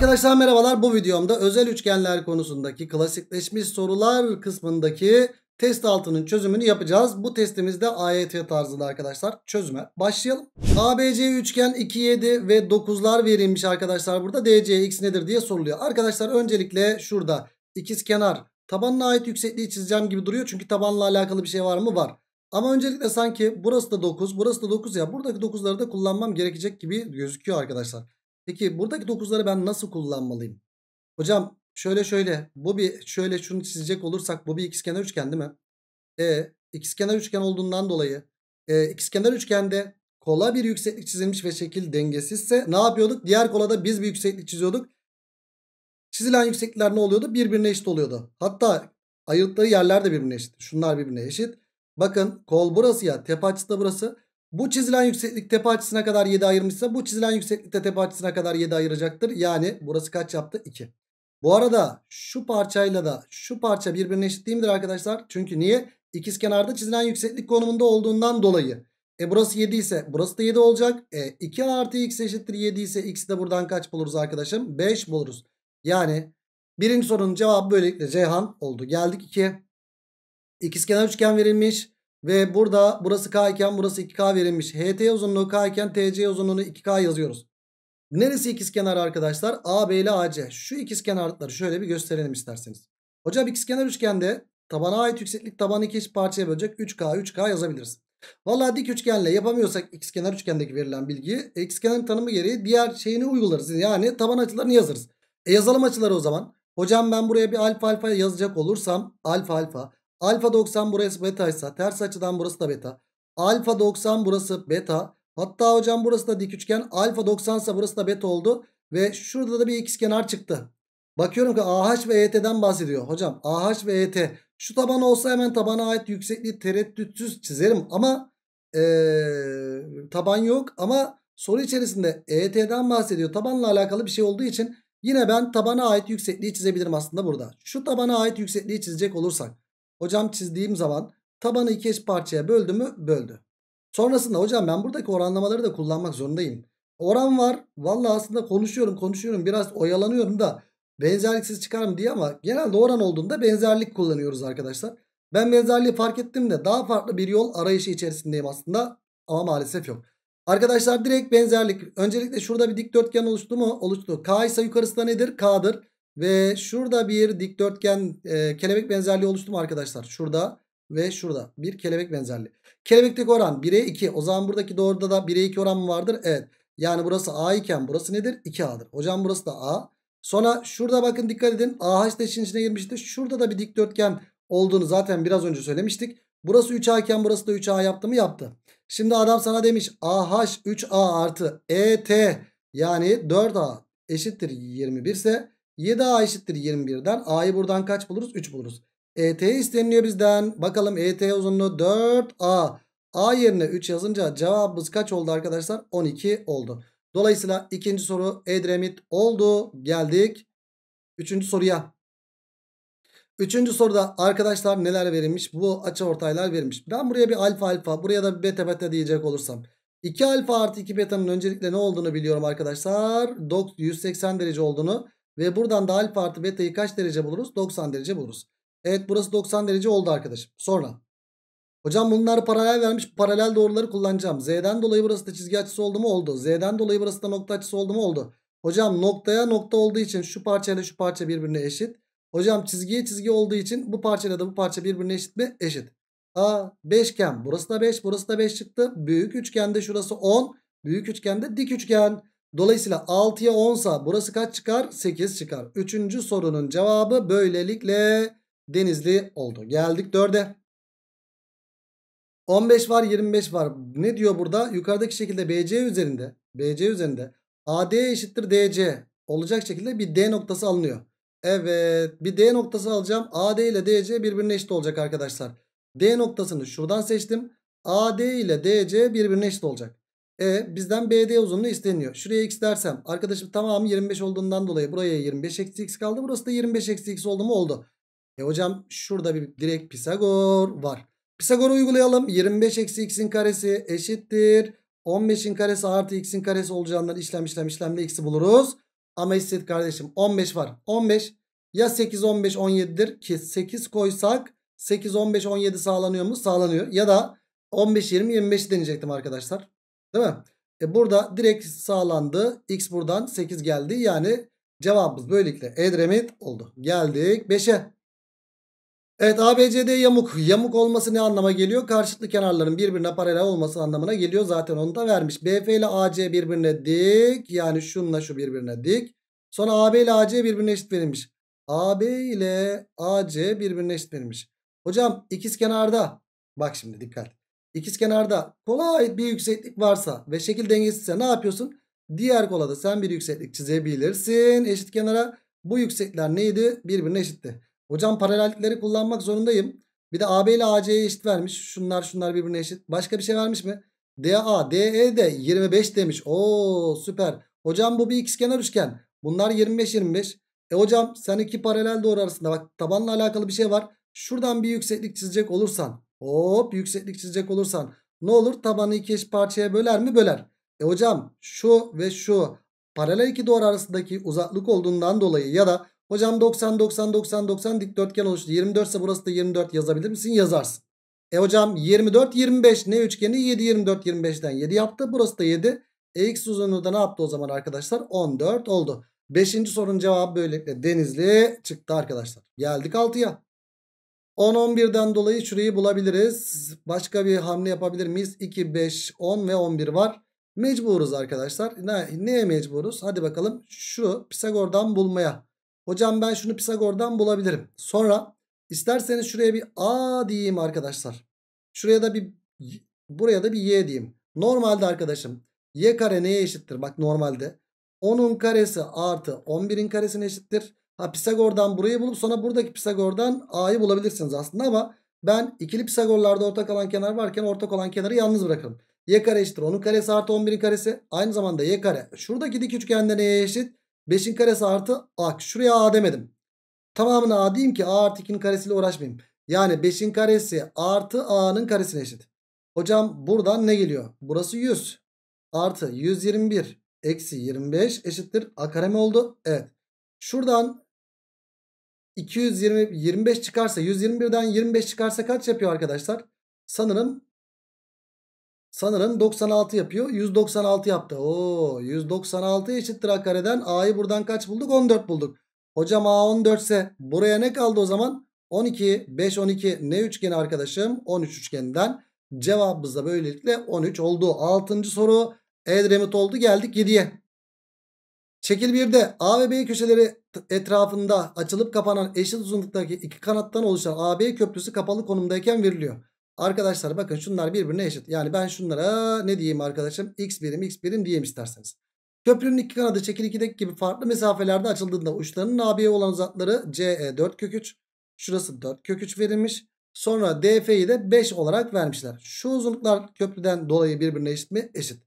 Arkadaşlar merhabalar bu videomda özel üçgenler konusundaki klasikleşmiş sorular kısmındaki test altının çözümünü yapacağız. Bu testimiz de AYT tarzında arkadaşlar çözüme başlayalım. ABC üçgen 2, 7 ve 9'lar verilmiş arkadaşlar burada. DC x nedir diye soruluyor. Arkadaşlar öncelikle şurada ikiz kenar tabanına ait yüksekliği çizeceğim gibi duruyor. Çünkü tabanla alakalı bir şey var mı? Var. Ama öncelikle sanki burası da 9, burası da 9 ya. Buradaki 9'ları da kullanmam gerekecek gibi gözüküyor arkadaşlar. Peki buradaki 9'ları ben nasıl kullanmalıyım? Hocam şöyle şöyle bu bir şöyle şunu çizecek olursak bu bir ikizkenar üçgen değil mi? E ikizkenar üçgen olduğundan dolayı e, ikizkenar üçgende kola bir yükseklik çizilmiş ve şekil dengesizse ne yapıyorduk? Diğer kolada biz bir yükseklik çiziyorduk. Çizilen yükseklikler ne oluyordu? Birbirine eşit oluyordu. Hatta ayırdıkları yerler de birbirine eşit. Şunlar birbirine eşit. Bakın kol burası ya tepe açısı da burası. Bu çizilen yükseklik tepe açısına kadar 7 ayırmışsa bu çizilen yükseklikte tepe açısına kadar 7 ayıracaktır. Yani burası kaç yaptı? 2. Bu arada şu parçayla da şu parça birbirine eşit değil midir arkadaşlar? Çünkü niye? İkiz kenarda çizilen yükseklik konumunda olduğundan dolayı. E burası 7 ise burası da 7 olacak. E 2 artı x eşittir 7 ise x'i de buradan kaç buluruz arkadaşım? 5 buluruz. Yani birinci sorunun cevabı böylelikle Ceyhan oldu. Geldik 2'ye. İkizkenar üçgen verilmiş. Ve burada burası K iken burası 2K verilmiş. HT uzunluğu K iken TC uzunluğunu 2K yazıyoruz. Neresi ikizkenar arkadaşlar? AB ile AC. Şu ikizkenarlıkları şöyle bir gösterelim isterseniz. Hocam ikizkenar üçgende tabana ait yükseklik tabanı iki parçaya bölecek 3K 3K yazabiliriz. Valla dik üçgenle yapamıyorsak ikizkenar üçgendeki verilen bilgiyi e, ikizkenar tanımı gereği diğer şeyini uygularız. Yani taban açılarını yazarız. E yazalım açıları o zaman. Hocam ben buraya bir alfa alfa yazacak olursam alfa alfa Alfa 90 burası beta ise ters açıdan burası da beta. Alfa 90 burası beta. Hatta hocam burası da dik üçgen. Alfa 90 ise burası da beta oldu. Ve şurada da bir kenar çıktı. Bakıyorum ki AH ve ET'den bahsediyor. Hocam AH ve ET. Şu taban olsa hemen tabana ait yüksekliği tereddütsüz çizerim. Ama ee, taban yok. Ama soru içerisinde ET'den bahsediyor. Tabanla alakalı bir şey olduğu için yine ben tabana ait yüksekliği çizebilirim aslında burada. Şu tabana ait yüksekliği çizecek olursak. Hocam çizdiğim zaman tabanı iki eş parçaya böldü mü? Böldü. Sonrasında hocam ben buradaki oranlamaları da kullanmak zorundayım. Oran var. Valla aslında konuşuyorum konuşuyorum biraz oyalanıyorum da benzerliksiz çıkarım diye ama genelde oran olduğunda benzerlik kullanıyoruz arkadaşlar. Ben benzerliği fark ettim de daha farklı bir yol arayışı içerisindeyim aslında ama maalesef yok. Arkadaşlar direkt benzerlik. Öncelikle şurada bir dikdörtgen oluştu mu? Oluştu. K ise yukarısı da nedir? K'dır. Ve şurada bir dikdörtgen e, kelebek benzerliği oluştu mu arkadaşlar? Şurada ve şurada bir kelebek benzerliği. Kelebekteki oran 1'e 2. O zaman buradaki doğruda da 1'e 2 oran mı vardır? Evet. Yani burası A iken burası nedir? 2A'dır. Hocam burası da A. Sonra şurada bakın dikkat edin. AH da işin içine girmişti. Şurada da bir dikdörtgen olduğunu zaten biraz önce söylemiştik. Burası 3A iken burası da 3A yaptı mı? Yaptı. Şimdi adam sana demiş AH 3A artı ET yani 4A eşittir 21 ise 7A eşittir 21'den. A'yı buradan kaç buluruz? 3 buluruz. ET isteniliyor bizden. Bakalım ET uzunluğu 4A. A yerine 3 yazınca cevabımız kaç oldu arkadaşlar? 12 oldu. Dolayısıyla ikinci soru Edremit oldu. Geldik. Üçüncü soruya. Üçüncü soruda arkadaşlar neler verilmiş? Bu açı ortaylar verilmiş. Ben buraya bir alfa alfa buraya da bir beta beta diyecek olursam. 2 alfa artı 2 beta'nın öncelikle ne olduğunu biliyorum arkadaşlar. 180 derece olduğunu. Ve buradan da alfa artı beta'yı kaç derece buluruz? 90 derece buluruz. Evet burası 90 derece oldu arkadaşım. Sonra. Hocam bunlar paralel vermiş. Paralel doğruları kullanacağım. Z'den dolayı burası da çizgi açısı oldu mu? Oldu. Z'den dolayı burası da nokta açısı oldu mu? Oldu. Hocam noktaya nokta olduğu için şu parça ile şu parça birbirine eşit. Hocam çizgiye çizgi olduğu için bu parçayla da bu parça birbirine eşit mi? Eşit. A beşgen. Burası da 5. Burası da 5 çıktı. Büyük üçgende şurası 10. Büyük üçgende dik üçgen. Dolayısıyla 6'ya 10 sa burası kaç çıkar? 8 çıkar. Üçüncü sorunun cevabı böylelikle Denizli oldu. Geldik 4'e. 15 var 25 var. Ne diyor burada? Yukarıdaki şekilde BC üzerinde BC üzerinde AD eşittir DC olacak şekilde bir D noktası alınıyor. Evet bir D noktası alacağım. AD ile DC birbirine eşit olacak arkadaşlar. D noktasını şuradan seçtim. AD ile DC birbirine eşit olacak. E bizden BD uzunluğu isteniyor. Şuraya x dersem arkadaşım tamamı 25 olduğundan dolayı buraya 25 eksi x kaldı. Burası da 25 eksi x oldu mu oldu. E hocam şurada bir direkt Pisagor var. Pisagor'u uygulayalım. 25 eksi x'in karesi eşittir. 15'in karesi artı x'in karesi olacağından işlem işlem işlemle x'i buluruz. Ama istedik kardeşim 15 var. 15 ya 8 15 17'dir ki 8 koysak 8 15 17 sağlanıyor mu? Sağlanıyor. Ya da 15 20 25 deneyecektim arkadaşlar. Değil mi? E burada direkt sağlandı. X buradan 8 geldi. Yani cevabımız böylelikle Edremit oldu. Geldik 5'e. Evet ABCD yamuk. Yamuk olması ne anlama geliyor? Karşıtlı kenarların birbirine paralel olması anlamına geliyor. Zaten onu da vermiş. BF ile AC birbirine dik. Yani şunla şu birbirine dik. Sonra AB ile AC birbirine eşit verilmiş. AB ile AC birbirine eşit verilmiş. Hocam ikiz kenarda. Bak şimdi dikkat. İkizkenarda kola ait bir yükseklik varsa ve şekil ise ne yapıyorsun? Diğer kolada sen bir yükseklik çizebilirsin eşit kenara. Bu yüksekler neydi? Birbirine eşitti. Hocam paralellikleri kullanmak zorundayım. Bir de AB ile AC'ye eşit vermiş. Şunlar şunlar birbirine eşit. Başka bir şey vermiş mi? DA, e DE de 25 demiş. Oo süper. Hocam bu bir ikizkenar üçgen. Bunlar 25 25. E hocam sen iki paralel doğru arasında bak tabanla alakalı bir şey var. Şuradan bir yükseklik çizecek olursan Hop yükseklik çizecek olursan ne olur? Tabanı iki eş parçaya böler mi? Böler. E hocam şu ve şu paralel iki doğru arasındaki uzaklık olduğundan dolayı ya da hocam 90 90 90 90 dikdörtgen oluştu. 24 ise burası da 24 yazabilir misin? Yazarsın. E hocam 24 25 ne üçgeni 7 24 25'ten 7 yaptı. Burası da 7. E x uzunluğu da ne yaptı o zaman arkadaşlar? 14 oldu. Beşinci sorunun cevabı böylelikle denizli çıktı arkadaşlar. Geldik 6'ya. 10-11'den dolayı şurayı bulabiliriz. Başka bir hamle yapabilir miyiz? 2, 5, 10 ve 11 var. Mecburuz arkadaşlar. Ne, neye mecburuz? Hadi bakalım şu Pisagor'dan bulmaya. Hocam ben şunu Pisagor'dan bulabilirim. Sonra isterseniz şuraya bir A diyeyim arkadaşlar. Şuraya da bir buraya da bir Y diyeyim. Normalde arkadaşım Y kare neye eşittir? Bak normalde 10'un karesi artı 11'in karesine eşittir. Ha Pisagor'dan burayı bulup sonra buradaki Pisagor'dan A'yı bulabilirsiniz aslında ama ben ikili Pisagorlarda ortak olan kenar varken ortak olan kenarı yalnız bırakalım. Y kare eşittir onun karesi artı 11'in karesi. Aynı zamanda y kare şuradaki dik üçgende neye eşit? 5'in karesi artı a. Şuraya a demedim. tamamını a diyeyim ki a artı 2'nin karesiyle uğraşmayayım. Yani 5'in karesi artı a'nın karesine eşit. Hocam buradan ne geliyor? Burası 100 artı 121 eksi 25 eşittir a kare mi oldu. Evet. Şuradan 220 25 çıkarsa 121'den 25 çıkarsa kaç yapıyor arkadaşlar? Sanırım sanırım 96 yapıyor. 196 yaptı. Oo 196 eşittir a kareden. A'yı buradan kaç bulduk? 14 bulduk. Hocam A 14 ise buraya ne kaldı o zaman? 12 5 12 ne üçgeni arkadaşım? 13 üçgeninden. Cevabımız da böylelikle 13 oldu. 6. soru Edremit oldu. Geldik 7'ye. Şekil 1'de A ve B köşeleri etrafında açılıp kapanan eşit uzunluktaki iki kanattan oluşan AB köprüsü kapalı konumdayken veriliyor. Arkadaşlar bakın şunlar birbirine eşit. Yani ben şunlara ne diyeyim arkadaşım? X birim x birim diyeyim isterseniz. Köprünün iki kanadı şekil 2'deki gibi farklı mesafelerde açıldığında uçlarının AB'ye olan uzakları CE 4 kök 3. Şurası 4 kök 3 verilmiş. Sonra DF'yi de 5 olarak vermişler. Şu uzunluklar köprüden dolayı birbirine eşit mi? Eşit.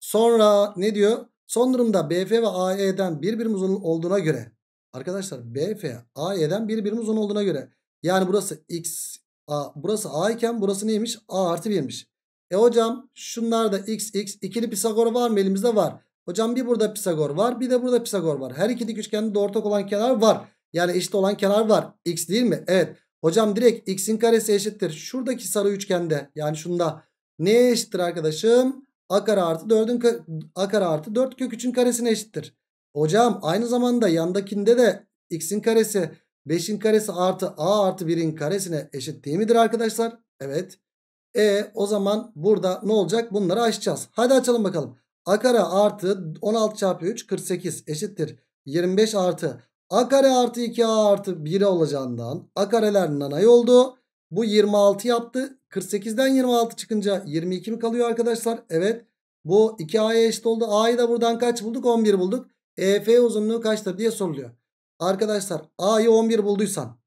Sonra ne diyor? Son durumda BF ve AE'den bir birim uzunluk olduğuna göre Arkadaşlar BF AE'den bir birim uzun olduğuna göre yani burası X A, burası A iken burası neymiş? A artı 1'miş. E hocam şunlarda X X ikili Pisagor var mı? Elimizde var. Hocam bir burada Pisagor var bir de burada Pisagor var. Her iki dik üçgende de ortak olan kenar var. Yani eşit olan kenar var. X değil mi? Evet. Hocam direkt X'in karesi eşittir. Şuradaki sarı üçgende yani şunda neye eşittir arkadaşım? A kare artı 4'ün A kare artı 4 kök 3'ün karesine eşittir. Hocam aynı zamanda yandakinde de x'in karesi 5'in karesi artı a artı 1'in karesine eşit değil midir arkadaşlar? Evet. E o zaman burada ne olacak? Bunları açacağız. Hadi açalım bakalım. A kare artı 16 çarpı 3 48 eşittir. 25 artı A kare artı 2 A artı 1 olacağından A kareler nanay oldu. Bu 26 yaptı. 48'den 26 çıkınca 22 mi kalıyor arkadaşlar? Evet. Bu 2A'ya eşit oldu. A'yı da buradan kaç bulduk? 11 bulduk. EF uzunluğu kaçtır diye soruluyor. Arkadaşlar A'yı 11 bulduysan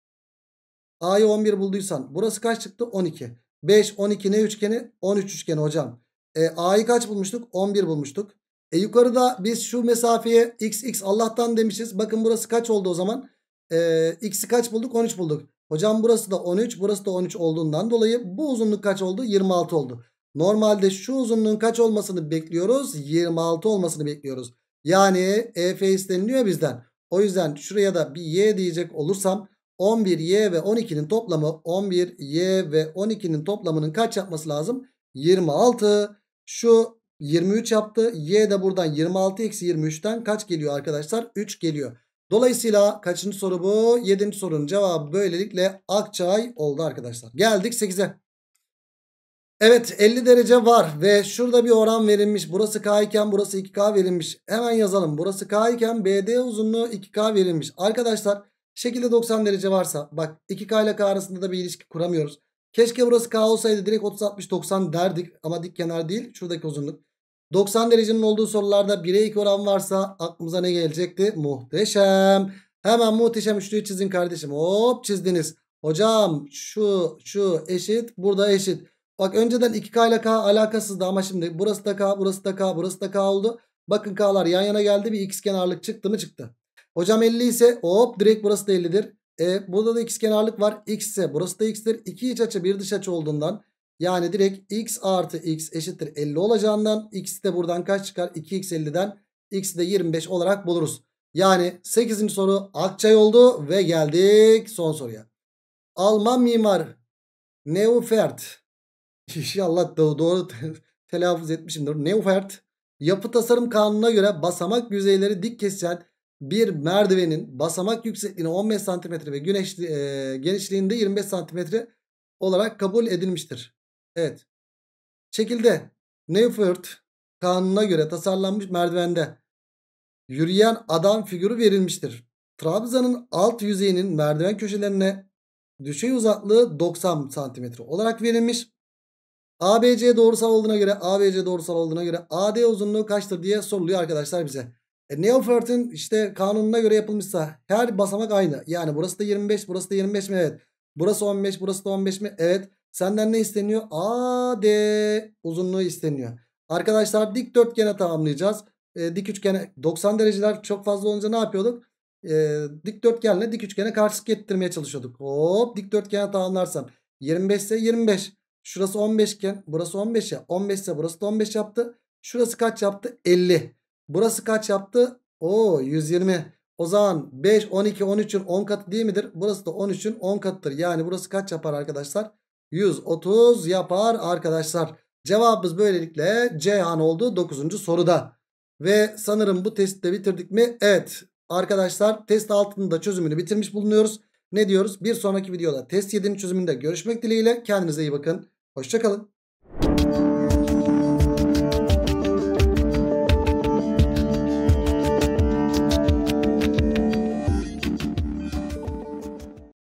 A'yı 11 bulduysan burası kaç çıktı? 12. 5 12 ne üçgeni? 13 üçgeni hocam. E, A'yı kaç bulmuştuk? 11 bulmuştuk. E, yukarıda biz şu mesafeye xx Allah'tan demişiz. Bakın burası kaç oldu o zaman? E, x'i kaç bulduk? 13 bulduk. Hocam burası da 13 burası da 13 olduğundan dolayı bu uzunluk kaç oldu? 26 oldu. Normalde şu uzunluğun kaç olmasını bekliyoruz? 26 olmasını bekliyoruz. Yani EF isteniliyor bizden. O yüzden şuraya da bir Y diyecek olursam 11Y ve 12'nin toplamı 11Y ve 12'nin toplamının kaç yapması lazım? 26. Şu 23 yaptı. Y de buradan 26 eksi 23'ten kaç geliyor arkadaşlar? 3 geliyor. Dolayısıyla kaçıncı soru bu? 7. sorunun cevabı böylelikle Akçay oldu arkadaşlar. Geldik 8'e. Evet 50 derece var ve şurada bir oran verilmiş. Burası K iken burası 2K verilmiş. Hemen yazalım. Burası K iken BD uzunluğu 2K verilmiş. Arkadaşlar şekilde 90 derece varsa bak 2K ile K arasında da bir ilişki kuramıyoruz. Keşke burası K olsaydı direkt 30-60-90 derdik ama dik kenar değil şuradaki uzunluk. 90 derecenin olduğu sorularda 1'e 2 oran varsa aklımıza ne gelecekti? Muhteşem. Hemen muhteşem üçlüyü çizin kardeşim. Hop çizdiniz. Hocam şu şu eşit burada eşit. Bak önceden 2K ile K alakasızdı ama şimdi burası da K, burası da K, burası da K oldu. Bakın K'lar yan yana geldi. Bir x kenarlık çıktı mı çıktı. Hocam 50 ise hop direkt burası da 50'dir. E, burada da x kenarlık var. X ise burası da x'tir. 2 iç açı bir dış açı olduğundan yani direkt x artı x eşittir 50 olacağından x de buradan kaç çıkar? 2x 50'den x de 25 olarak buluruz. Yani 8. soru Akçay oldu ve geldik son soruya. Alman mimar Neufert İnşallah doğru telaffuz etmişimdir. Neufert yapı tasarım kanununa göre basamak yüzeyleri dik kesen bir merdivenin basamak yüksekliğini 15 cm ve güneş, e, genişliğinde 25 cm olarak kabul edilmiştir. Evet. Şekilde Neufert kanununa göre tasarlanmış merdivende yürüyen adam figürü verilmiştir. Trabzanın alt yüzeyinin merdiven köşelerine düşey uzaklığı 90 cm olarak verilmiş. ABC doğrusal olduğuna göre ABC doğrusal olduğuna göre AD uzunluğu kaçtır diye soruluyor arkadaşlar bize. E, Neofert'in işte kanununa göre yapılmışsa her basamak aynı. Yani burası da 25 burası da 25 mi? Evet. Burası 15 burası da 15 mi? Evet. Senden ne isteniyor? AD uzunluğu isteniyor. Arkadaşlar dik dikdörtgene tamamlayacağız. E, dik üçgene 90 dereceler çok fazla olunca ne yapıyorduk? E, dörtgenle, dik üçgene karşılık getirmeye çalışıyorduk. Hop dikdörtgene tamamlarsam 25 ise 25. Şurası 15 iken burası 15 ya. 15 ise burası da 15 yaptı. Şurası kaç yaptı? 50. Burası kaç yaptı? Oo 120. O zaman 5, 12, 13'ün 10 katı değil midir? Burası da 13'ün 10 katıdır. Yani burası kaç yapar arkadaşlar? 130 yapar arkadaşlar. Cevabımız böylelikle Ceyhan oldu 9. soruda. Ve sanırım bu testi de bitirdik mi? Evet. Arkadaşlar test altında çözümünü bitirmiş bulunuyoruz. Ne diyoruz? Bir sonraki videoda test 7'nin çözümünde görüşmek dileğiyle. Kendinize iyi bakın. Hoşçakalın.